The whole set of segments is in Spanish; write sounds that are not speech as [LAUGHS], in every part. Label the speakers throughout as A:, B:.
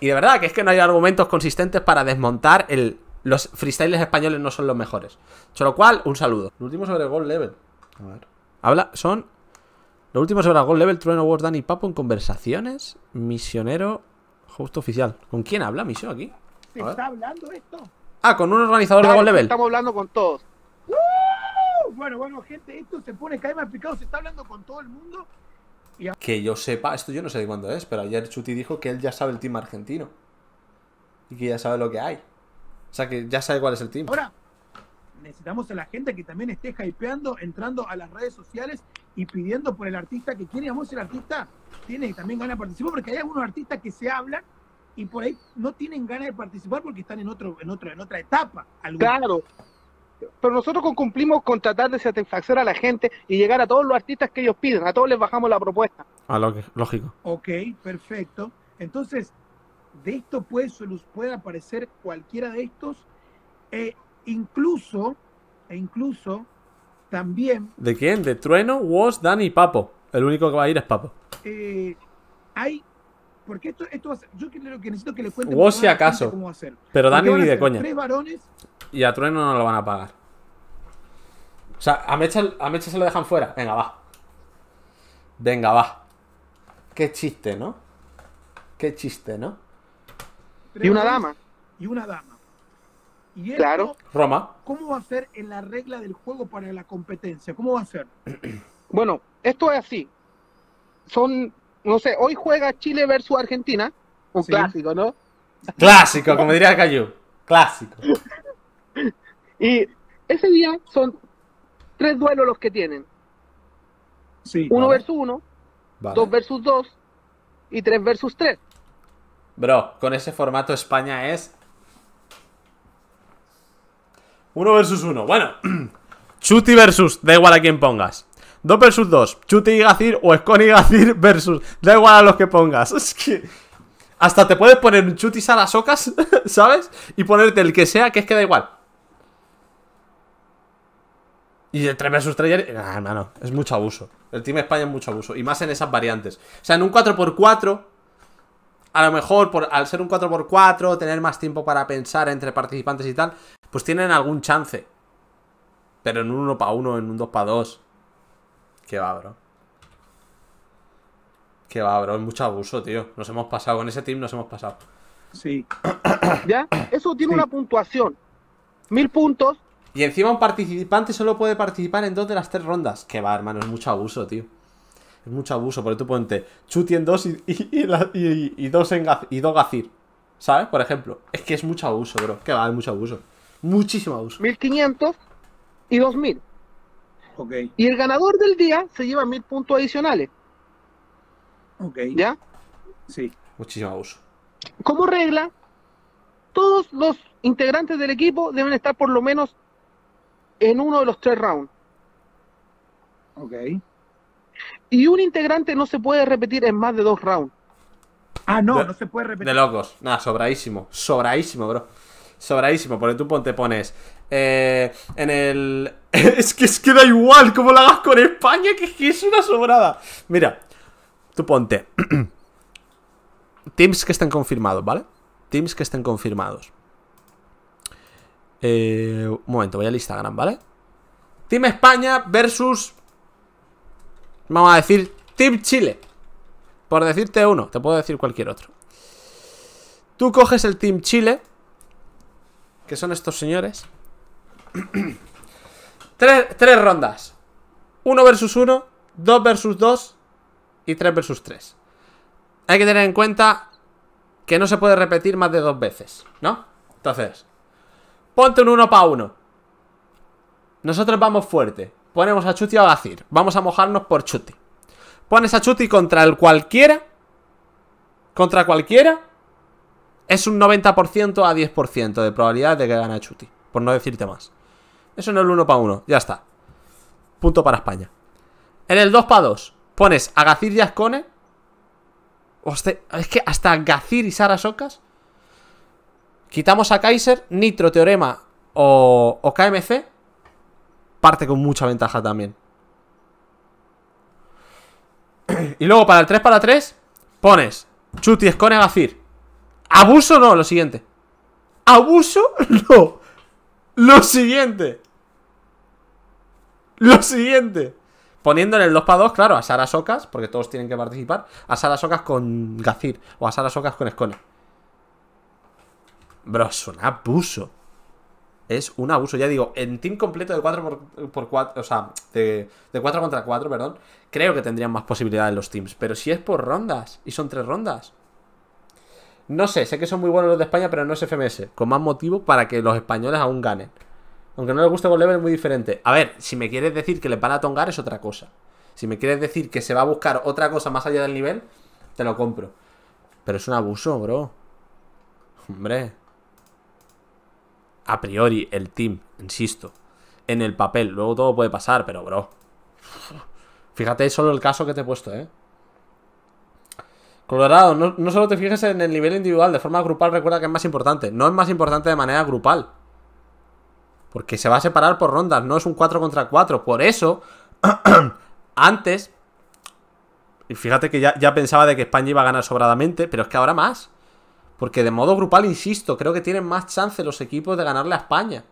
A: Y de verdad que es que no hay argumentos consistentes para desmontar el. Los freestyles españoles no son los mejores. Con lo cual, un saludo. Lo último sobre Gold Level. A ver. Habla, son. Lo último sobre Gold Level, Trueno Wars, danny Papo en conversaciones. Misionero. Justo oficial. ¿Con quién habla Misión aquí? ¿Se está
B: hablando esto?
A: Ah, con un organizador de Gold Level. Estamos
B: hablando con todos. ¡Uh! Bueno, bueno, gente, esto se pone cada vez más picado. Se está hablando con todo el
A: mundo. Que yo sepa, esto yo no sé de cuándo es, pero ayer Chuti dijo que él ya sabe el team argentino. Y que ya sabe lo que hay. O sea, que ya sabe cuál es el team. Ahora,
B: necesitamos a la gente que también esté hypeando, entrando a las redes sociales y pidiendo por el artista que quiere. Vamos, el artista tiene también ganas de participar, porque hay algunos artistas que se hablan y por ahí no tienen ganas de participar porque están en otro, en otro, en otra etapa. Claro, pero nosotros cumplimos con tratar de satisfacer a la gente y llegar a todos los artistas que ellos piden, a todos les bajamos la propuesta.
A: Ah, lo que, lógico.
B: Ok, perfecto. Entonces, de esto puede, puede aparecer cualquiera de estos, e incluso, e incluso también...
A: ¿De quién? De Trueno, Was, danny y Papo. El único que va a ir es Papo.
B: Eh, hay porque esto, esto va a ser, yo creo que necesito que le cuente... Vos si acaso. Pero Dani ni de coña.
A: Y a Trueno no lo van a pagar. O sea, a Mecha, se lo dejan fuera. Venga, va. Venga, va. Qué chiste, ¿no? Qué chiste, ¿no? Y una dama. Y una dama. Y claro. Roma.
B: ¿Cómo va a ser en la regla del juego para la competencia? ¿Cómo va a ser? [CLEARS THROAT] Bueno, esto es así. Son no sé, hoy juega Chile versus Argentina, un clásico, ¿no?
A: Clásico, como diría cayu clásico.
B: [LAUGHS] y ese día son tres duelos los que tienen. Sí, uno versus uno, dos versus dos y tres versus tres.
A: Bro, con ese formato España es... Uno versus uno. Bueno, [CLEARS THROAT] Chuti versus, da igual a quien pongas. 2 vs 2, Chuti y Gazir o Scone y Gazir versus. Da igual a los que pongas. [LAUGHS] Es que. Hasta te puedes poner un Chutis a las ocas, [LAUGHS] ¿sabes? Y ponerte el que sea, que es que da igual. Y el 3 vs 3 hermano, es mucho abuso. El Team España es mucho abuso. Y más en esas variantes. O sea, en un 4x4 a lo mejor por, al ser un 4x4, tener más tiempo para pensar entre participantes y tal, pues tienen algún chance. Pero en un 1x1, en un 2x2. Qué va, bro. Qué va, bro. Es mucho abuso, tío. Nos hemos pasado. Con ese team nos hemos pasado. Sí. [COUGHS] ¿Ya? Eso tiene
B: una puntuación. Mil puntos.
A: Y encima un participante solo puede participar en dos de las tres rondas. Qué va, hermano. Es mucho abuso, tío. Es mucho abuso. Por tú ponte Chuti en dos y, dos en y dos ¿Sabes? Por ejemplo. Es que es mucho abuso, bro. Qué va, es mucho abuso. Muchísimo abuso. 1500
B: y 2000. Y el ganador del día se lleva mil puntos adicionales.
A: Ok. ¿Ya? Sí. Muchísimo abuso.
B: Como regla, todos los integrantes del equipo deben estar por lo menos en uno de los tres rounds. Ok. Y un integrante no se puede repetir en más de dos rounds. Ah, no, no se
A: puede repetir. De locos. Nada, sobradísimo. Sobradísimo, bro. Sobradísimo. Porque tú te pones. Eh, en el [LAUGHS] es que es que da igual Cómo lo hagas con España, que es, una sobrada. Mira, tú ponte. [CLEARS THROAT] teams que estén confirmados, ¿vale? Teams que estén confirmados. Eh, un momento, voy al Instagram, ¿vale? Team España versus... Vamos a decir Team Chile. Por decirte uno, te puedo decir cualquier otro. Tú coges el Team Chile, que son estos señores. [CLEARS THROAT] Tres, rondas. 1 versus 1, 2 versus 2 y 3 versus 3. Hay que tener en cuenta que no se puede repetir más de dos veces, ¿no? Entonces, ponte un uno para uno Nosotros vamos fuerte. Ponemos a Chuti a vacir, Vamos a mojarnos por Chuti. Pones a Chuti contra el cualquiera. Contra cualquiera. Es un 90% a 10% de probabilidad de que gane Chuti. Por no decirte más. Eso es el 1 para 1, ya está. Punto para España. En el 2 para 2, pones a Gacir y Ascone. Es que hasta Gacir y Sara Socas. Quitamos a Kaiser, Nitro, Teorema o, KMC. Parte con mucha ventaja también. Y luego para el 3 para 3, pones Chuti, Escone, Gacir. Abuso no, lo siguiente. Abuso [LAUGHS] no. Lo siguiente. Lo siguiente. Poniéndole el 2 para 2, claro, a Sara Socas, porque todos tienen que participar, a Sara Socas con Gacir o a Sara Socas con Escone. Bro, es un abuso. Es un abuso. Ya digo, en team completo de 4 por, 4, o sea, de, 4 contra 4, perdón, creo que tendrían más posibilidades los teams. Pero si es por rondas, y son 3 rondas. No sé, sé que son muy buenos los de España, pero no es FMS. Con más motivo para que los españoles aún ganen. Aunque no le guste con Level es muy diferente. A ver, si me quieres decir que le van a tongar es otra cosa. Si me quieres decir que se va a buscar otra cosa más allá del nivel, te lo compro. Pero es un abuso, bro. Hombre. A priori, el team, insisto. En el papel. Luego todo puede pasar, pero bro. Fíjate solo el caso que te he puesto, ¿eh? Colorado, no, no solo te fijes en el nivel individual, de forma grupal recuerda que es más importante. No es más importante de manera grupal. Porque se va a separar por rondas, no es un 4 contra 4. Por eso, [CLEARS THROAT] antes... Y fíjate que ya, pensaba de que España iba a ganar sobradamente, pero es que ahora más. Porque de modo grupal, insisto, creo que tienen más chance los equipos de ganarle a España.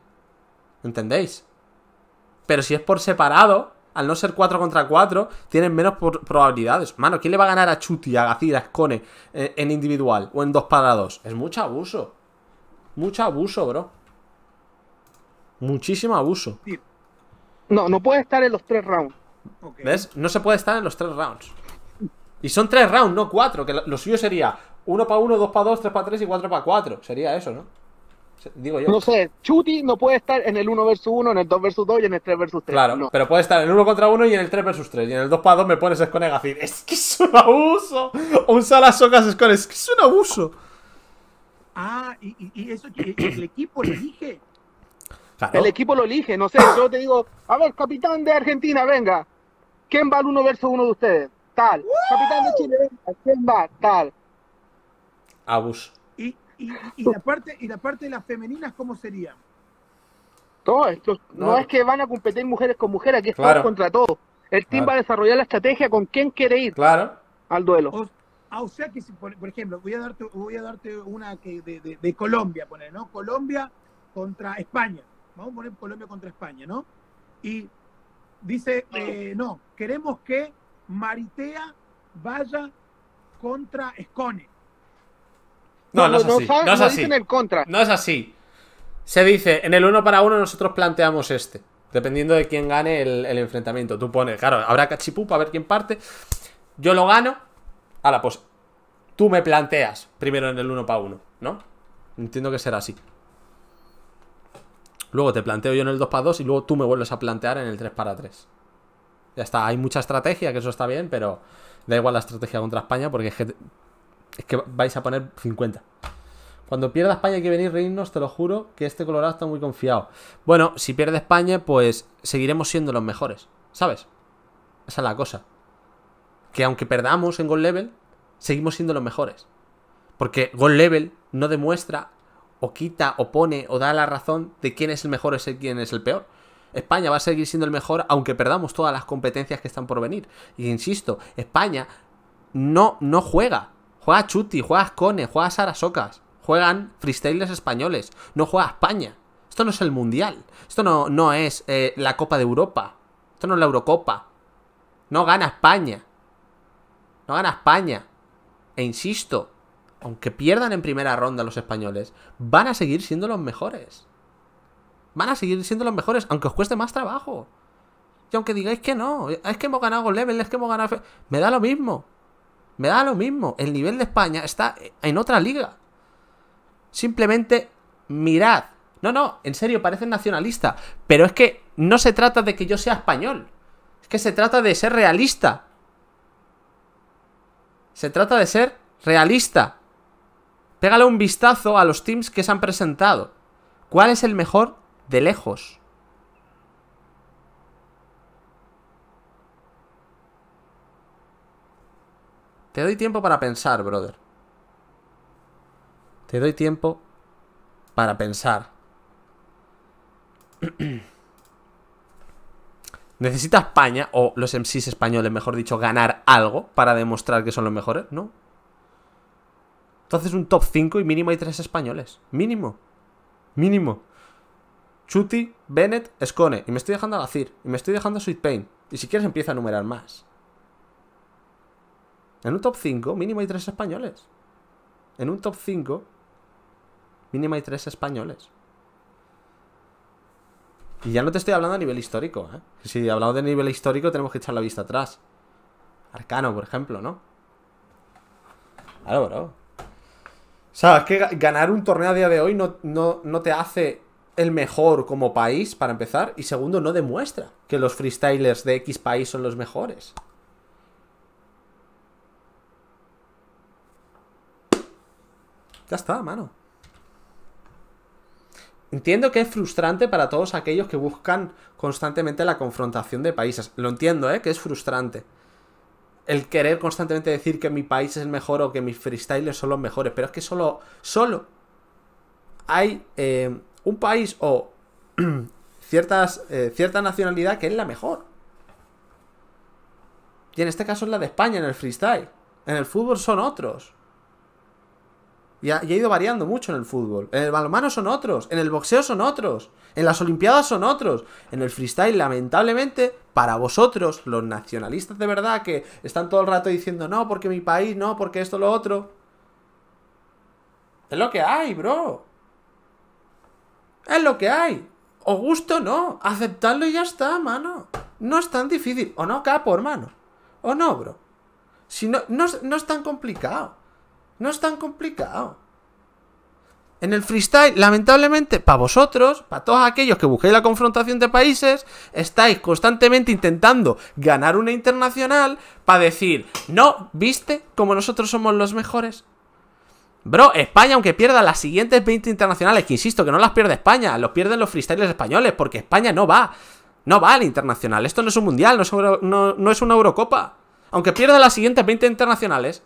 A: ¿Entendéis? Pero si es por separado, al no ser 4 contra 4, tienen menos probabilidades. Mano, ¿quién le va a ganar a Chuti, a Gacir, a Scone eh, en individual o en 2 para 2? Es mucho abuso. Mucho abuso, bro. Muchísimo abuso. No, no puede estar en los tres rounds. ¿Ves? No se puede estar en los tres rounds. Y son tres rounds, no cuatro. Que lo suyo sería uno para uno, dos para 2, tres para tres y cuatro para cuatro. Sería eso, ¿no? Digo yo. No sé, Chuti no puede estar en el 1 vs 1, en el 2 vs 2 y en el 3 vs 3. Claro, no. pero puede estar en el 1 contra 1 y en el 3 vs 3. Y en el 2 para 2 me pones con Es que es un abuso. O un Salasocas con Es que es un abuso.
B: Ah, y, y eso que el equipo le dije el equipo lo elige, no sé, yo te digo, a ver, capitán de Argentina, venga, ¿quién va al uno versus uno de ustedes? Tal. Capitán de Chile, venga, ¿quién va? Tal. Abus. ¿Y, y, la parte, ¿Y la parte de las femeninas cómo sería? Todo esto, no. es que van a competir mujeres con mujeres, aquí es contra todo. El team va a desarrollar la estrategia con quién quiere ir claro. al duelo. O, ah, por, ejemplo, voy a darte, voy a darte una que de, de Colombia, poner, ¿no? Colombia contra España vamos a poner Colombia contra España, ¿no? Y dice, eh, no, queremos que Maritea vaya contra Escone. No, no, es así. no, es así.
A: contra. no es así. Se dice, en el uno para uno nosotros planteamos este. Dependiendo de quién gane el, el enfrentamiento. Tú pones, claro, habrá cachipú A ver quién parte. Yo lo gano. Ahora, pues tú me planteas primero en el uno para uno, ¿no? Entiendo que será así. Luego te planteo yo en el 2 para 2 y luego tú me vuelves a plantear en el 3 para 3. Ya está, hay mucha estrategia, que eso está bien, pero da igual la estrategia contra España porque es que, vais a poner 50. Cuando pierda España hay que venir reírnos, te lo juro, que este Colorado está muy confiado. Bueno, si pierde España, pues seguiremos siendo los mejores, ¿sabes? Esa es la cosa. Que aunque perdamos en Gold Level, seguimos siendo los mejores. Porque Gold Level no demuestra o quita o pone o da la razón de quién es el mejor o quién es el peor. España va a seguir siendo el mejor aunque perdamos todas las competencias que están por venir. Y insisto, España no, no juega. Juega Chuti, juega cone juega Sarasocas. Juegan freestylers españoles. No juega España. Esto no es el Mundial. Esto no, no es eh, la Copa de Europa. Esto no es la Eurocopa. No gana España. No gana España. E insisto, aunque pierdan en primera ronda los españoles, van a seguir siendo los mejores. Van a seguir siendo los mejores, aunque os cueste más trabajo. Y aunque digáis que no, es que hemos ganado level, es que hemos ganado... Me da lo mismo. Me da lo mismo. El nivel de España está en otra liga. Simplemente mirad. No, no, en serio, parece nacionalista. Pero es que no se trata de que yo sea español. Es que se trata de ser realista. Se trata de ser realista. Pégale un vistazo a los teams que se han presentado. ¿Cuál es el mejor de lejos? Te doy tiempo para pensar, brother. Te doy tiempo para pensar. [CLEARS THROAT] ¿Necesita España, o los MCs españoles, mejor dicho, ganar algo para demostrar que son los mejores? ¿No? Entonces un top 5 y mínimo hay tres españoles. Mínimo. Mínimo. Chuti, Bennett, Escone. Y me estoy dejando a Gacir. Y me estoy dejando a Sweet Pain. Y si quieres empieza a numerar más. En un top 5 mínimo hay tres españoles. En un top 5 mínimo hay tres españoles. Y ya no te estoy hablando a nivel histórico, ¿eh? Si hablamos de nivel histórico tenemos que echar la vista atrás. Arcano, por ejemplo, ¿no? Claro, bro. Sabes que ganar un torneo a día de hoy no, no te hace el mejor como país, para empezar, y segundo, no demuestra que los freestylers de X país son los mejores. Ya está, mano. Entiendo que es frustrante para todos aquellos que buscan constantemente la confrontación de países. Lo entiendo, ¿eh? Que es frustrante el querer constantemente decir que mi país es el mejor o que mis freestylers son los mejores, pero es que solo, solo hay eh, un país o [CLEARS THROAT] ciertas, eh, cierta nacionalidad que es la mejor. Y en este caso es la de España en el freestyle. En el fútbol son otros. Y ha, ido variando mucho en el fútbol. En el balonmano son otros, en el boxeo son otros, en las Olimpiadas son otros. En el freestyle, lamentablemente, para vosotros, los nacionalistas de verdad, que están todo el rato diciendo, no, porque mi país, no, porque esto, lo otro. Es lo que hay, bro. Es lo que hay. O gusto no. Aceptarlo y ya está, mano. No es tan difícil. O no, capo, hermano. O no, bro. Si no, no, no es tan complicado. No es tan complicado. En el freestyle, lamentablemente, para vosotros, para todos aquellos que busquéis la confrontación de países, estáis constantemente intentando ganar una internacional para decir, no, viste como nosotros somos los mejores. Bro, España, aunque pierda las siguientes 20 internacionales, que insisto, que no las pierde España, los pierden los freestyles españoles, porque España no va. No va al internacional. Esto no es un mundial, no es, no es una Eurocopa. Aunque pierda las siguientes 20 internacionales,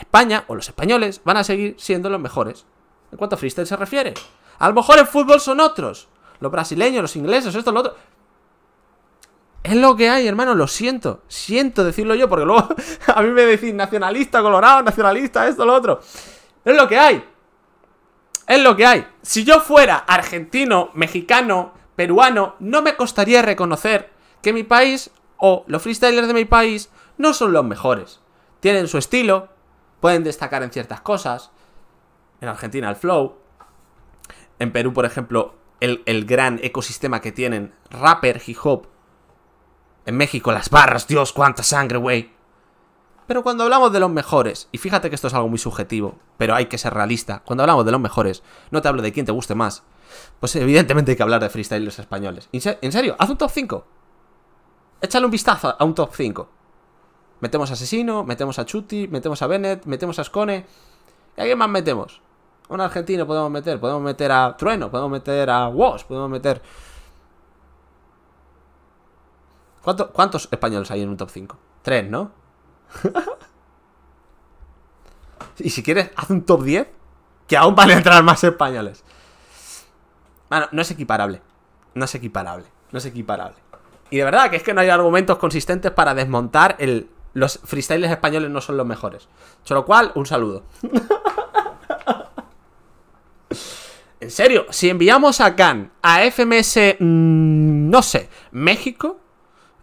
A: España o los españoles van a seguir siendo los mejores. En cuanto a freestyle se refiere. A lo mejor en fútbol son otros. Los brasileños, los ingleses, esto, lo otro. Es lo que hay, hermano, lo siento. Siento decirlo yo, porque luego [LAUGHS] a mí me decís nacionalista, colorado, nacionalista, esto, lo otro. Es lo que hay. Es lo que hay. Si yo fuera argentino, mexicano, peruano, no me costaría reconocer que mi país o los freestylers de mi país no son los mejores. Tienen su estilo, pueden destacar en ciertas cosas. En Argentina el flow. En Perú, por ejemplo, el, gran ecosistema que tienen rapper, hip hop. En México las barras, Dios, cuánta sangre, güey. Pero cuando hablamos de los mejores, y fíjate que esto es algo muy subjetivo, pero hay que ser realista, cuando hablamos de los mejores, no te hablo de quién te guste más. Pues evidentemente hay que hablar de los españoles. ¿En serio? Haz un top 5. Échale un vistazo a un top 5. Metemos a Asesino, metemos a Chuti, metemos a Bennett, metemos a Scone. ¿Y a quién más metemos? un argentino podemos meter, podemos meter a Trueno, podemos meter a Woz, podemos meter... ¿Cuántos españoles hay en un top 5? Tres, ¿no? [LAUGHS] y si quieres, haz un top 10 que aún van a entrar más españoles. Bueno, no es equiparable. No es equiparable. No es equiparable. Y de verdad que es que no hay argumentos consistentes para desmontar el los freestyles españoles no son los mejores. Hecho lo cual, un saludo. [LAUGHS] en serio, si enviamos a Khan a FMS, mm, no sé, México,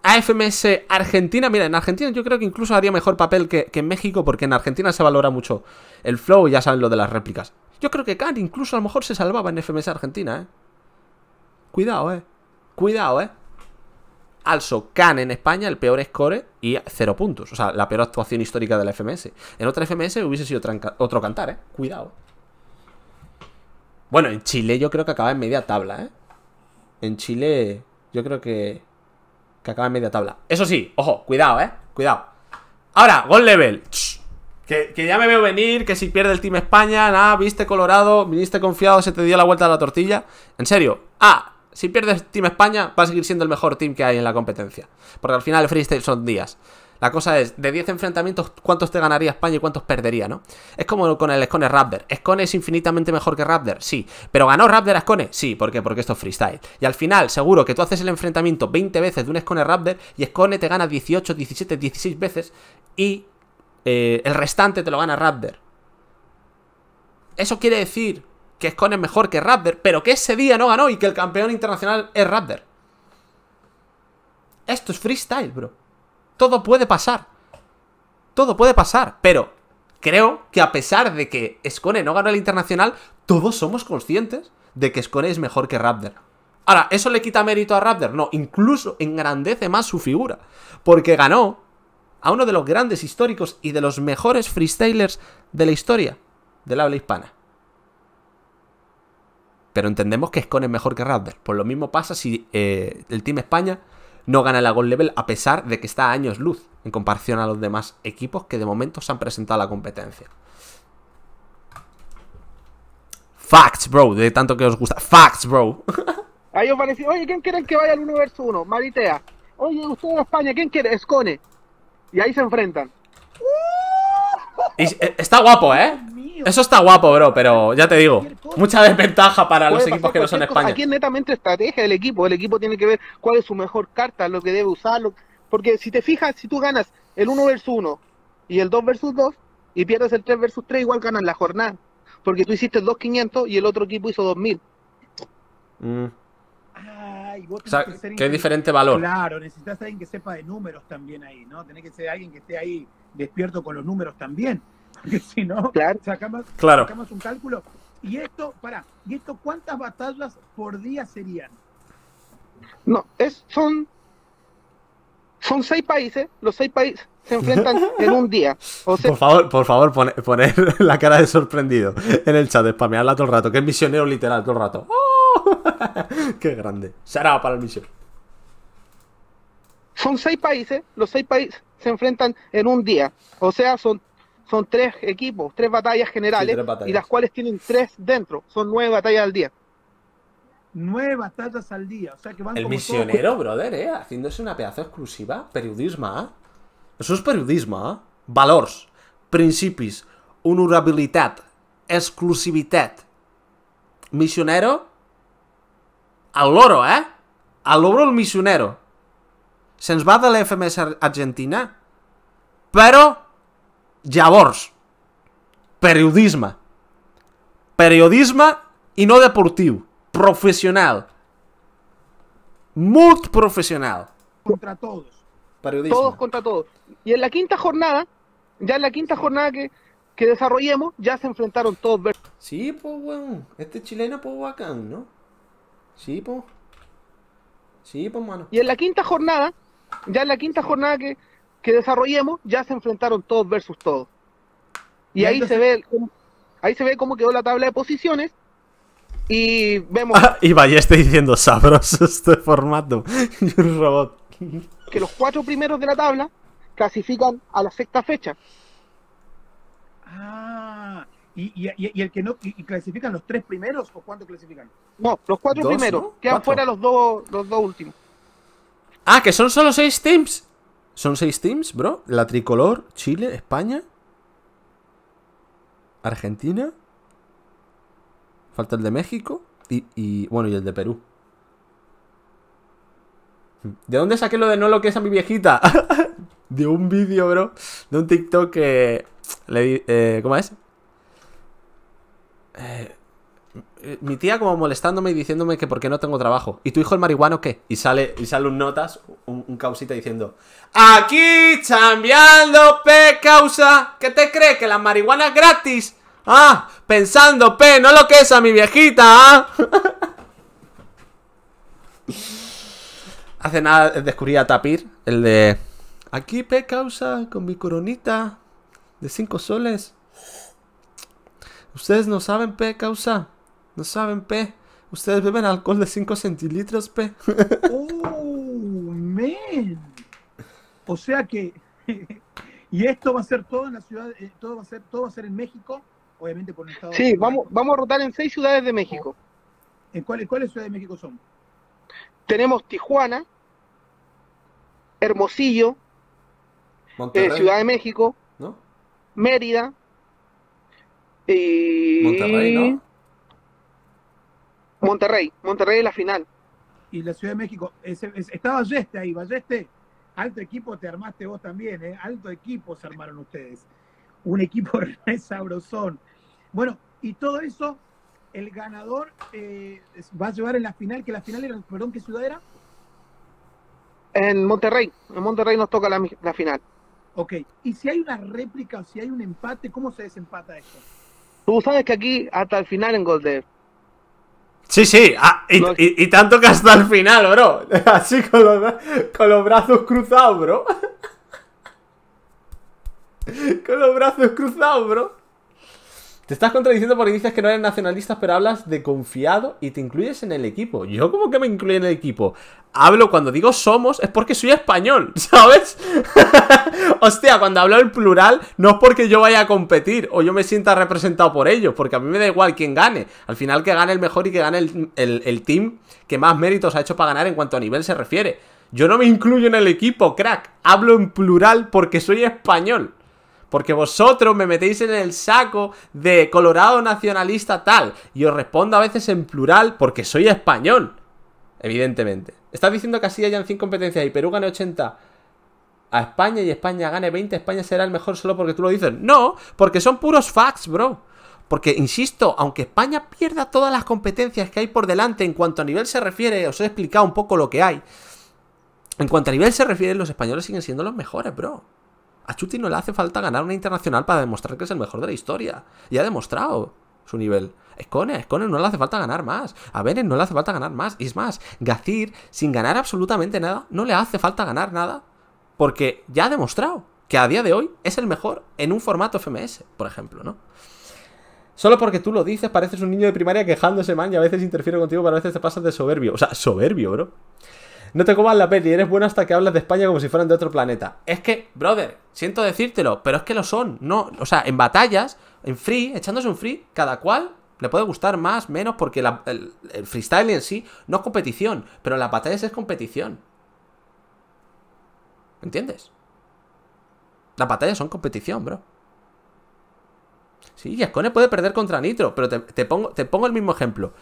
A: a FMS Argentina, mira, en Argentina yo creo que incluso haría mejor papel que, en México, porque en Argentina se valora mucho el flow y ya saben lo de las réplicas. Yo creo que Can incluso a lo mejor se salvaba en FMS Argentina, ¿eh? Cuidado, ¿eh? Cuidado, ¿eh? Also Can en España, el peor score y cero puntos. O sea, la peor actuación histórica de la FMS. En otra FMS hubiese sido otro cantar, ¿eh? Cuidado. Bueno, en Chile yo creo que acaba en media tabla, ¿eh? En Chile yo creo que, que acaba en media tabla. Eso sí, ojo, cuidado, ¿eh? Cuidado. Ahora, gol level. Que, ya me veo venir, que si pierde el Team España, nada, viste Colorado, viniste confiado, se te dio la vuelta a la tortilla. En serio, ah, si pierdes Team España, va a seguir siendo el mejor team que hay en la competencia. Porque al final el freestyle son días. La cosa es, de 10 enfrentamientos, ¿cuántos te ganaría España y cuántos perdería, no? Es como con el Scone Raptor. Skone es infinitamente mejor que Raptor? Sí. ¿Pero ganó Raptor a Scone? Sí, ¿por qué? Porque esto es freestyle. Y al final, seguro que tú haces el enfrentamiento 20 veces de un Skone Raptor y Scone te gana 18, 17, 16 veces y eh, el restante te lo gana Raptor. Eso quiere decir que Scone es mejor que Raptor, pero que ese día no ganó y que el campeón internacional es Raptor. Esto es freestyle, bro. Todo puede pasar. Todo puede pasar, pero creo que a pesar de que Scone no ganó el internacional, todos somos conscientes de que Scone es mejor que Raptor. Ahora, ¿eso le quita mérito a Raptor? No, incluso engrandece más su figura. Porque ganó a uno de los grandes históricos y de los mejores freestylers de la historia del habla hispana pero entendemos que Scone es mejor que Radberg. Pues lo mismo pasa si eh, el Team España no gana la Gold Level a pesar de que está a años luz en comparación a los demás equipos que de momento se han presentado a la competencia. Facts, bro, de tanto que os gusta. Facts, bro.
B: [LAUGHS] Ahí os van oye, ¿quién quiere que vaya al 1 1? Maritea. Oye, usted de España, ¿quién quiere? Escone. Y ahí se enfrentan.
A: Eh, está guapo, ¿eh? Eso está guapo, bro, pero ya te digo, mucha desventaja para los equipos que no son España. Aquí es
B: netamente estrategia del equipo. El equipo tiene que ver cuál es su mejor carta, lo que debe usar. Porque si te fijas, si tú ganas el 1 versus 1 y el 2 versus 2 y pierdes el 3 versus 3, igual ganas la jornada. Porque tú hiciste 2500 y el otro equipo hizo 2000. Mm. que diferente valor. Claro, necesitas alguien que sepa de números también ahí, ¿no? Tienes que ser alguien que esté ahí despierto con los números también si no, claro. sacamos, un cálculo. Y esto, para, ¿y esto cuántas batallas por día serían? No, es, son, son seis países, los seis países se enfrentan [LAUGHS] en un día. por
A: favor, por favor, poner [LAUGHS] la cara de sorprendido en el chat, spamearla todo el rato, que es misionero literal todo el rato. [LAUGHS]
B: ¡Oh!
A: ¡Qué grande! Será para el misionero.
B: Son seis países, los seis países se enfrentan en un día. O sea, son son tres equipos, tres batallas generales, y las cuales tienen tres dentro. Son nueve batallas al día. Nueve batallas al día. O sea que El misionero, brother, ¿eh?
A: Haciéndose una pedazo exclusiva. Periodismo, ¿eh? Eso es periodismo, ¿eh? Valores, principis, honorabilidad, exclusividad. Misionero, al loro, ¿eh? Al loro el misionero. nos va de la FMS Argentina, Pero... Llavors. Periodismo Periodismo y no deportivo Profesional Muy profesional
B: Contra todos. periodismo Todos contra todos. Y en la quinta jornada, ya en la quinta jornada que, desarrollemos, ya se enfrentaron todos.
A: Sí, pues, Este chileno, pues, bacán, ¿no? Sí, pues. Sí, pues, mano.
B: Y en la quinta jornada, ya en la quinta jornada que, que desarrollemos, ya se enfrentaron todos versus todos. Y, ahí se ve ahí se ve cómo quedó la tabla de posiciones y vemos
A: ah, y vaya estoy diciendo sabroso este formato [LAUGHS] robot
B: que los cuatro primeros de la tabla clasifican a la sexta fecha ah y, el que no y, clasifican los tres primeros o cuánto clasifican
A: no los cuatro primeros quedan fuera los
B: dos los dos últimos
A: ah que son solo seis teams son seis teams, bro. La tricolor, Chile, España, Argentina. Falta el de México y, y, bueno, y el de Perú. ¿De dónde saqué lo de no lo que es a mi viejita? [LAUGHS] de un vídeo, bro. De un TikTok que... Le, eh, ¿Cómo es? Eh, eh, mi tía como molestándome y diciéndome que por qué no tengo trabajo. ¿Y tu hijo el marihuano qué? Y sale, y sale un notas, un, causita diciendo Aquí chambeando, P causa, ¿qué te crees? ¿Que la marihuana es gratis? Ah, pensando, pe no lo que es a mi viejita, ¿ah? [LAUGHS] Hace nada descubrí a Tapir, el de... Aquí P causa con mi coronita de cinco soles. Ustedes no saben P causa no saben, pe. Ustedes beben alcohol de 5 centilitros, pe. [LAUGHS] ¡Oh, men! O sea que.
B: [LAUGHS] ¿Y esto va a ser todo en la ciudad? Eh, ¿Todo va a ser, todo a ser en México? Obviamente por el estado. Sí, vamos, vamos a rotar en seis ciudades de México. Oh. ¿En cuáles cuál ciudades de México son? Tenemos Tijuana, Hermosillo, eh, Ciudad de México, ¿No? Mérida. Y... Eh, Monterrey, ¿no? Monterrey, Monterrey en la final. Y la Ciudad de México, está Balleste ahí, Balleste, alto equipo te armaste vos también, ¿eh? alto equipo se armaron ustedes. Un equipo [LAUGHS] sabrosón. Bueno, y todo eso, el ganador eh, va a llevar en la final, que la final era, perdón, ¿qué ciudad era? En Monterrey, en Monterrey nos toca la, final. Ok, y si hay una réplica si hay un empate, ¿cómo se desempata esto? Tú sabes que aquí hasta el final en Golder
A: Sí, sí, ah, y, tanto que hasta el final, bro. [LAUGHS] Así con los, con los brazos cruzados, bro. [LAUGHS] con los brazos cruzados, bro. Te estás contradiciendo porque dices que no eres nacionalista, pero hablas de confiado y te incluyes en el equipo. Yo como que me incluyo en el equipo. Hablo cuando digo somos es porque soy español, [LAUGHS] ¿sabes? [LAUGHS] Hostia, cuando hablo en plural no es porque yo vaya a competir o yo me sienta representado por ellos, porque a mí me da igual quién gane. Al final que gane el mejor y que gane el, el team que más méritos ha hecho para ganar en cuanto a nivel se refiere. Yo no me incluyo en el equipo, crack. Hablo en plural porque soy español. Porque vosotros me metéis en el saco de colorado nacionalista tal. Y os respondo a veces en plural porque soy español. Evidentemente. Estás diciendo que así hayan 5 competencias y Perú gane 80 a España y España gane 20, España será el mejor solo porque tú lo dices. No, porque son puros facts, bro. Porque, insisto, aunque España pierda todas las competencias que hay por delante en cuanto a nivel se refiere, os he explicado un poco lo que hay. En cuanto a nivel se refiere, los españoles siguen siendo los mejores, bro. A Chuti no le hace falta ganar una internacional para demostrar que es el mejor de la historia. Y ha demostrado su nivel. Escone, a Escone no le hace falta ganar más. A Beren no le hace falta ganar más. Y es más, Gacir, sin ganar absolutamente nada, no le hace falta ganar nada. Porque ya ha demostrado que a día de hoy es el mejor en un formato FMS, por ejemplo, ¿no? Solo porque tú lo dices, pareces un niño de primaria quejándose, man, y a veces interfiero contigo, pero a veces te pasas de soberbio. O sea, soberbio, bro. No te comas la peli, eres bueno hasta que hablas de España como si fueran de otro planeta. Es que, brother, siento decírtelo, pero es que lo son. No, o sea, en batallas, en free, echándose un free, cada cual le puede gustar más, menos, porque el, freestyle en sí no es competición, pero las batallas es competición. ¿Entiendes? Las batallas son competición, bro. Sí, Yascone puede perder contra Nitro, pero te pongo el mismo ejemplo.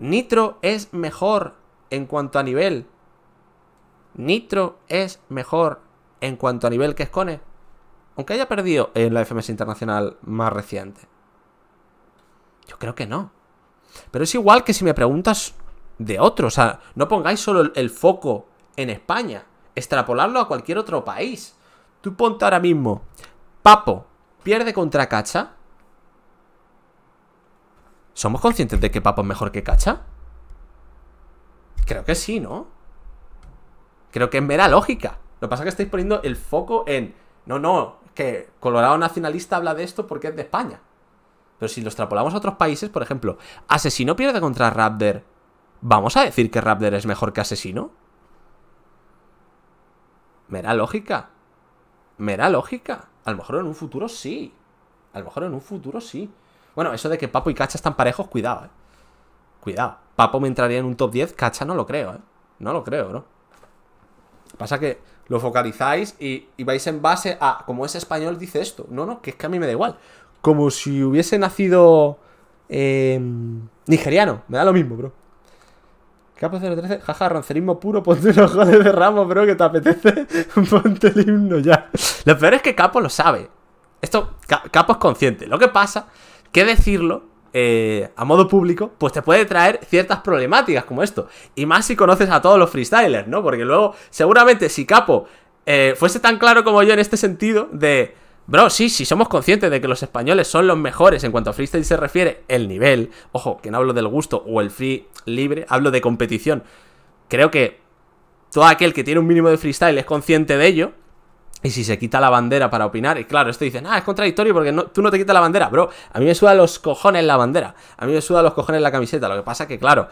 A: Nitro es mejor en cuanto a nivel Nitro es mejor en cuanto a nivel que escone aunque haya perdido en la FMS Internacional más reciente. Yo creo que no. Pero es igual que si me preguntas de otro. O sea, no pongáis solo el, el foco en España. Extrapolarlo a cualquier otro país. Tú ponte ahora mismo. Papo pierde contra Cacha. ¿Somos conscientes de que Papo es mejor que Cacha? Creo que sí, ¿no? Creo que es mera lógica. Lo que pasa es que estáis poniendo el foco en. No, no, que Colorado Nacionalista habla de esto porque es de España. Pero si lo extrapolamos a otros países, por ejemplo, Asesino pierde contra Raptor. ¿Vamos a decir que Raptor es mejor que Asesino? Mera lógica. Mera lógica. A lo mejor en un futuro sí. A lo mejor en un futuro sí. Bueno, eso de que Papo y Cacha están parejos, cuidado, eh. Cuidado. Papo me entraría en un top 10, Cacha no lo creo, eh. No lo creo, bro. Pasa que lo focalizáis y, vais en base a, como ese español, dice esto. No, no, que es que a mí me da igual. Como si hubiese nacido eh, nigeriano. Me da lo mismo, bro. Capo 013, jaja, rancerismo puro, ponte los goles de ramo, bro, que te apetece. [LAUGHS] ponte el himno ya. Lo peor es que Capo lo sabe. Esto, Capo es consciente. Lo que pasa, que decirlo eh, a modo público, pues te puede traer ciertas problemáticas como esto. Y más si conoces a todos los freestylers, ¿no? Porque luego, seguramente, si Capo eh, fuese tan claro como yo en este sentido de... Bro, sí, sí, somos conscientes de que los españoles son los mejores en cuanto a freestyle se refiere, el nivel, ojo, que no hablo del gusto o el free libre, hablo de competición. Creo que todo aquel que tiene un mínimo de freestyle es consciente de ello y si se quita la bandera para opinar, y claro, esto dicen, ah, es contradictorio porque tú no te quitas la bandera, bro. A mí me suda los cojones la bandera. A mí me suda los cojones la camiseta. Lo que pasa que, claro,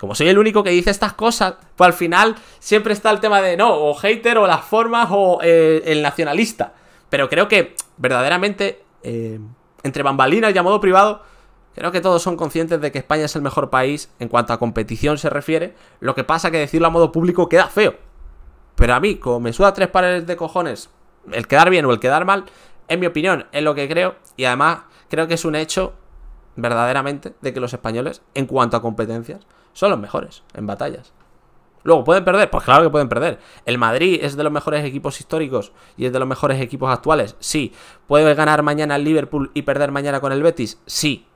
A: como soy el único que dice estas cosas, pues al final siempre está el tema de no, o hater, o las formas, o eh, el nacionalista. Pero creo que, verdaderamente, eh, entre bambalinas y a modo privado, creo que todos son conscientes de que España es el mejor país en cuanto a competición se refiere. Lo que pasa que decirlo a modo público queda feo. Pero a mí, como me suda tres pares de cojones, el quedar bien o el quedar mal, en mi opinión, es lo que creo. Y además, creo que es un hecho, verdaderamente, de que los españoles, en cuanto a competencias, son los mejores en batallas. Luego, ¿pueden perder? Pues claro que pueden perder. ¿El Madrid es de los mejores equipos históricos y es de los mejores equipos actuales? Sí. ¿Puede ganar mañana el Liverpool y perder mañana con el Betis? Sí.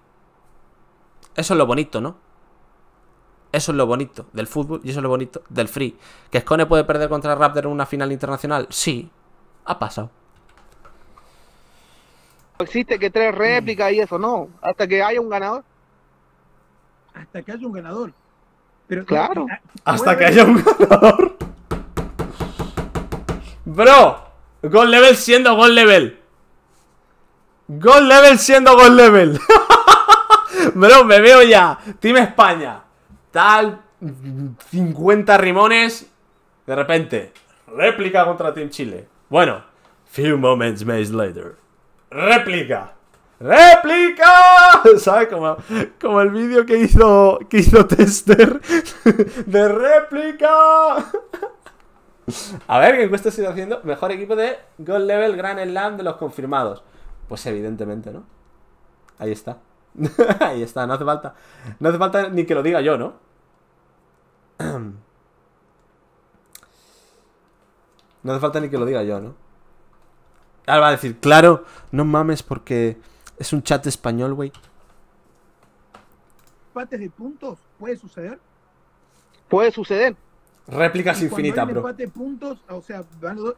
A: Eso es lo bonito, ¿no? Eso es lo bonito del fútbol y eso es lo bonito del free. ¿Que Scone puede perder contra Raptor en una final internacional? Sí, ha pasado.
B: No existe que tres réplicas y eso, no. Hasta que haya un ganador. Hasta que haya un ganador.
A: Pero, claro.
B: Eh, Hasta que haya un
A: ganador. Bro, Gold level siendo gol level. gol level siendo gol level. [LAUGHS] Bro, me veo ya. Team España tal, 50 rimones, de repente, réplica contra Team Chile. Bueno, few moments later, réplica. ¡Réplica! [LAUGHS] ¿Sabes? Como, el vídeo que hizo, que hizo Tester [LAUGHS] de réplica. [LAUGHS] A ver, ¿qué encuesta estoy haciendo? Mejor equipo de Gold Level Grand Slam de los confirmados. Pues evidentemente, ¿no? Ahí está. [LAUGHS] Ahí está, no hace falta. No hace falta ni que lo diga yo, ¿no? [CLEARS THROAT] No hace falta ni que lo diga yo, ¿no? Ahora va a decir, claro, no mames porque es un chat español, güey.
B: ¿Empates de puntos? ¿Puede suceder?
A: Puede suceder. Réplicas infinitas, bro. empate
B: puntos, o sea,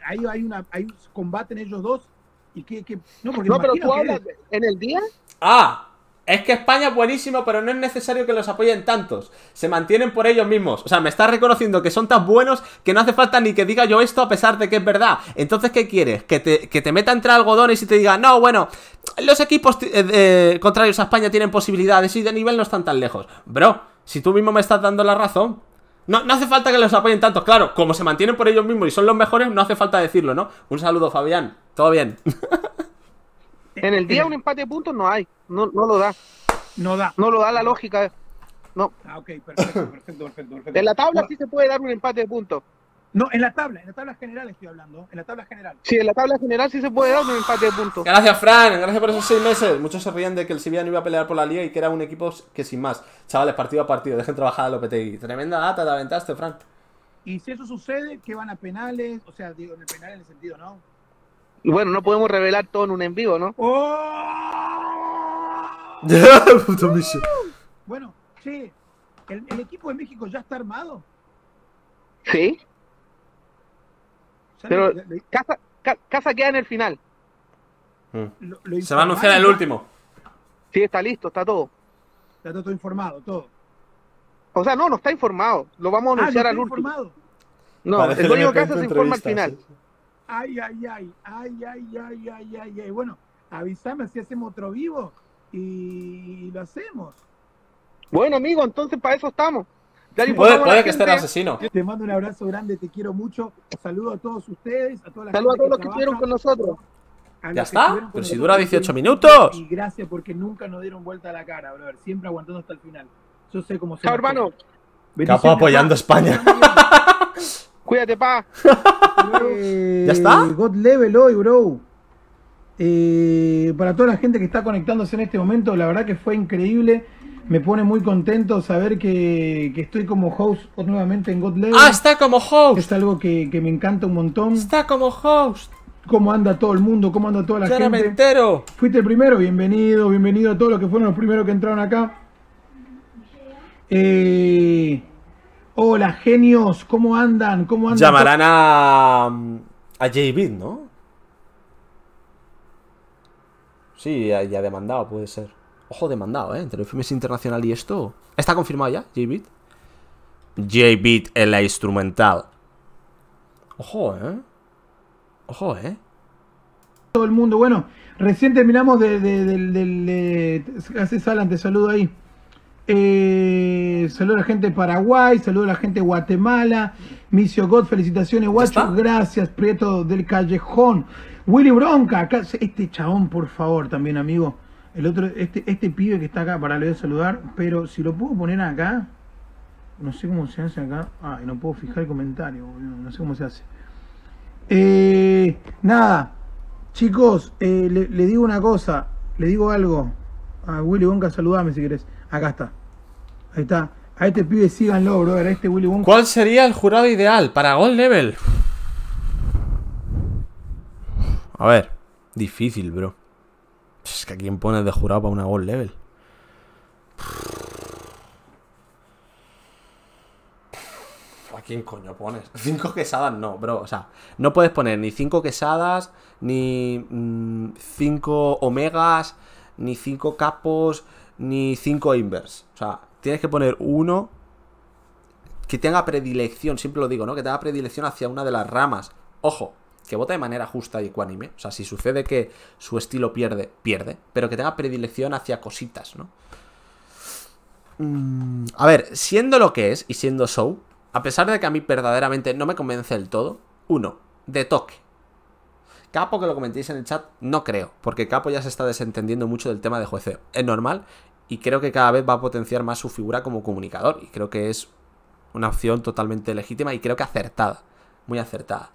B: ahí hay, una, hay un combate ellos dos. Y que, no, pero tú hablas, ¿en el día?
A: Ah, es que España es buenísimo, pero no es necesario que los apoyen tantos. Se mantienen por ellos mismos. O sea, me estás reconociendo que son tan buenos que no hace falta ni que diga yo esto a pesar de que es verdad. Entonces, ¿qué quieres? ¿Que te, que te meta entre algodones y te diga, no, bueno, los equipos eh, eh, contrarios a España tienen posibilidades y de nivel no están tan lejos? Bro, si tú mismo me estás dando la razón. No, no hace falta que los apoyen tantos. Claro, como se mantienen por ellos mismos y son los mejores, no hace falta decirlo, ¿no? Un saludo, Fabián. Todo bien. [LAUGHS]
B: En el día un empate de puntos no hay, no, no lo da. No da. No lo da la lógica. No. Ah, ok, perfecto, perfecto, perfecto. En la tabla sí se puede dar un empate de puntos. No, en la tabla, en la tabla general estoy hablando, en la tabla general. Sí, en la tabla general sí se puede dar un empate de puntos.
A: Gracias, Fran, gracias por esos seis meses. Muchos se ríen de que el Sevilla no iba a pelear por la liga y que era un equipo que sin más. Chavales, partido a partido, dejen trabajar a PTI. Tremenda data te aventaste, Fran.
B: Y si eso sucede, que van a penales, o sea, digo, en el penal en el sentido, ¿no? Bueno, no podemos revelar todo en un en vivo, ¿no? ¡Oh! [LAUGHS] bueno, sí, ¿el, equipo de México ya está armado? Sí. Pero Casa, queda en el final. Mm. Se va a anunciar el último. Sí, está listo, está todo. Está todo informado, todo. O sea, no, no está informado. Lo vamos a ah, anunciar al último. Informado. No, el único casa se informa al final ay, ay, ay, ay, ay, ay, ay, ay, ay. Bueno, avísame si hacemos otro vivo y lo hacemos. Bueno, amigo, entonces para eso estamos. puede, que esté el asesino. Te mando un abrazo grande, te quiero mucho. Saludo a todos ustedes, a todas las. Saludo a todos los que, estuvieron con nosotros. ¿Ya está? Pero si dura 18 minutos. Y gracias porque nunca nos dieron vuelta a la cara, brother. Siempre aguantando hasta el final. Yo sé cómo se. Chao, hermano. Capo apoyando a España. [LAUGHS] Cuídate, pa. [LAUGHS] ¿Ya está? Eh, God level hoy, bro. Eh, para toda la gente que está conectándose en este momento, la verdad que fue increíble. Me pone muy contento saber que, estoy como host nuevamente en God Level. Ah, está como host. Es algo que, me encanta un montón. Está como host cómo anda todo el mundo, cómo anda toda la gente. Me entero. Fuiste el primero, bienvenido, bienvenido a todos los que fueron los primeros que entraron acá. Eh, Hola, genios, ¿cómo andan? ¿Cómo andan? Llamarán
A: a, a j ¿no? Sí, ya, demandado, puede ser. Ojo, demandado, ¿eh? Entre FMS Internacional y esto. ¿Está confirmado ya, J-Bit? j en la instrumental. Ojo, ¿eh? Ojo, ¿eh?
B: Todo el mundo. Bueno, recién terminamos de... de, de, te saludo ahí. Eh Saludos a la gente de Paraguay, saludo a la gente de Guatemala, Micio God, felicitaciones, gracias, Prieto del Callejón, Willy Bronca, acá, este chabón, por favor, también, amigo, el otro, este, este pibe que está acá, para le saludar, pero si lo puedo poner acá, no sé cómo se hace acá, ah, no puedo fijar el comentario, no sé cómo se hace. Eh, nada, chicos, eh, le, digo una cosa, le digo algo. A Willy Bronca, saludame si querés. Acá está. Ahí está. A este pibe síganlo, bro. A este Willy Wonka.
A: ¿Cuál sería el jurado ideal para Gold Level? A ver. Difícil, bro. Es que a quién pones de jurado para una Gold Level. ¿A quién coño pones? [LAUGHS] Cinco quesadas no, bro. O sea, no puedes poner ni cinco quesadas, ni mm, cinco omegas, ni cinco capos, ni cinco invers. O sea, tienes que poner uno que tenga predilección, siempre lo digo, ¿no? Que tenga predilección hacia una de las ramas. Ojo, que vote de manera justa y ecuánime. O sea, si sucede que su estilo pierde, pierde. Pero que tenga predilección hacia cositas, ¿no? Mm, a ver, siendo lo que es y siendo show, a pesar de que a mí verdaderamente no me convence del todo, uno, de toque. Capo, que lo comentéis en el chat, no creo, porque Capo ya se está desentendiendo mucho del tema de jueceo. Es normal y creo que cada vez va a potenciar más su figura como comunicador y creo que es una opción totalmente legítima y creo que acertada, muy acertada.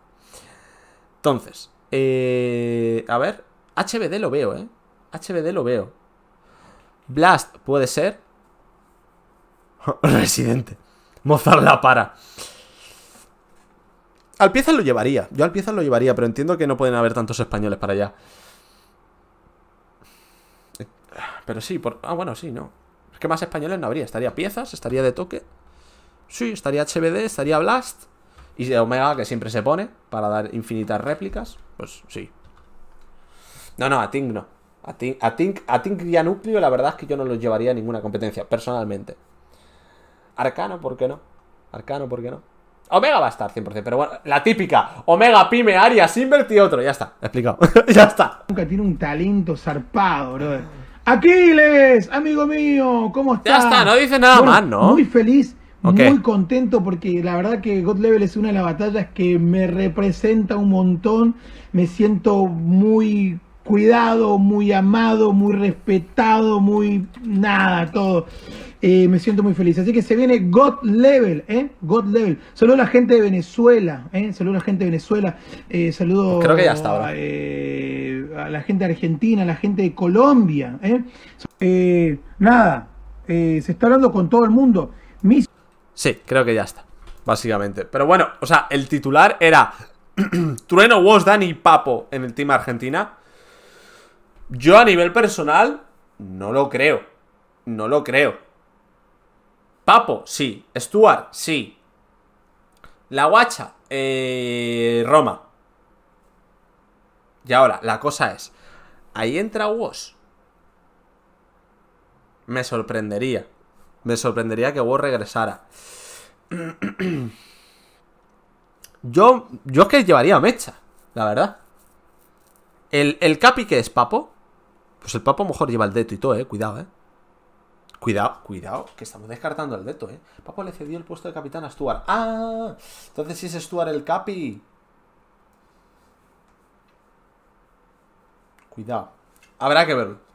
A: Entonces, eh, a ver, HBD lo veo, ¿eh? HBD lo veo. Blast puede ser. [LAUGHS] Residente. Mozart la para. Al pieza lo llevaría. Yo al pieza lo llevaría, pero entiendo que no pueden haber tantos españoles para allá. Pero sí, por... Ah, bueno, sí, no. Es que más españoles no habría. Estaría piezas, estaría de toque. Sí, estaría HBD, estaría Blast. Y Omega, que siempre se pone para dar infinitas réplicas. Pues sí. No, no, a Tink no. A Tink, a a y a Núcleo, la verdad es que yo no los llevaría a ninguna competencia, personalmente. Arcano, ¿por qué no? Arcano, ¿por qué no? Omega va a estar 100%, pero bueno, la típica. Omega, Pyme, Arias, Invert y otro. Ya está, explicado. [LAUGHS] ya
B: está. Nunca tiene un talento zarpado, bro. Aquiles, amigo mío, ¿cómo estás? Ya está, no dice nada más, ¿no? Muy feliz, muy contento porque la verdad que God Level es una de las batallas que me representa un montón. Me siento muy cuidado, muy amado, muy respetado, muy nada, todo. Eh, me siento muy feliz. Así que se viene God Level, ¿eh? God Level. Saludos a la gente de Venezuela, ¿eh? Saludos a la gente de Venezuela. Eh, saludo. Creo
A: que ya está ahora. Eh,
B: la, gente argentina, la gente de Colombia. ¿eh? eh nada, eh, se está hablando con todo el mundo.
A: Sí, creo que ya está, básicamente. Pero bueno, o sea, el titular era [CLEARS THROAT] Trueno, Wozdan y Papo en el Team Argentina. Yo a nivel personal no lo creo. No lo creo. Papo, sí. Stuart, sí. La guacha, eh, Roma. Y ahora, la cosa es, ¿ahí entra Woz? Me sorprendería. Me sorprendería que Woz regresara. [CLEARS THROAT] yo, yo es que llevaría Mecha, la verdad. El, Capi que es Papo. Pues el Papo mejor lleva el Deto y todo, eh. Cuidado, eh. Cuidado, cuidado, que estamos descartando el Deto, eh. Papo le cedió el puesto de capitán a Stuart. ¡Ah! Entonces si es Stuart el Capi. Cuidado. Habrá que verlo.